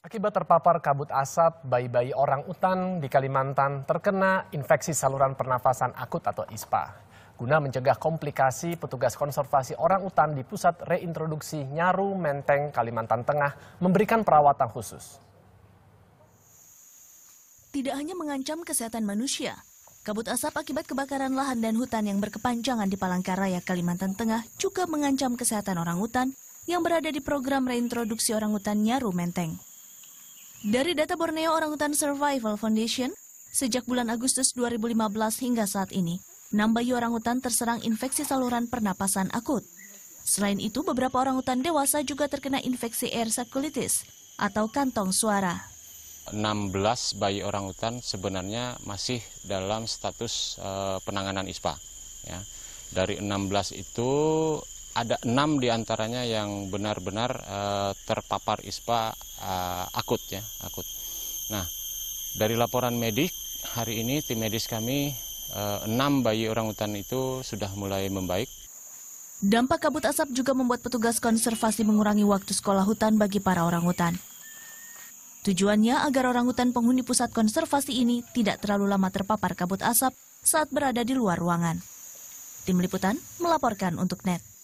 Akibat terpapar kabut asap, bayi-bayi orang utan di Kalimantan terkena infeksi saluran pernafasan akut atau ISPA. Guna mencegah komplikasi, petugas konservasi orang utan di pusat reintroduksi Nyaru Menteng, Kalimantan Tengah memberikan perawatan khusus. Tidak hanya mengancam kesehatan manusia, kabut asap akibat kebakaran lahan dan hutan yang berkepanjangan di Palangkaraya, Kalimantan Tengah juga mengancam kesehatan orang utan yang berada di program reintroduksi orang utan Nyaru Menteng. Dari data Borneo Orangutan Survival Foundation, sejak bulan Agustus 2015 hingga saat ini, 6 bayi orangutan terserang infeksi saluran pernapasan akut. Selain itu, beberapa orangutan dewasa juga terkena infeksi air sakulitis atau kantong suara. 16 bayi orangutan sebenarnya masih dalam status uh, penanganan ISPA. Ya. Dari 16 itu ada enam diantaranya yang benar-benar uh, terpapar ispa uh, akut ya akut. Nah dari laporan medik hari ini tim medis kami eh, enam bayi orangutan itu sudah mulai membaik. Dampak kabut asap juga membuat petugas konservasi mengurangi waktu sekolah hutan bagi para orangutan. Tujuannya agar orangutan penghuni pusat konservasi ini tidak terlalu lama terpapar kabut asap saat berada di luar ruangan. Tim Liputan melaporkan untuk NET.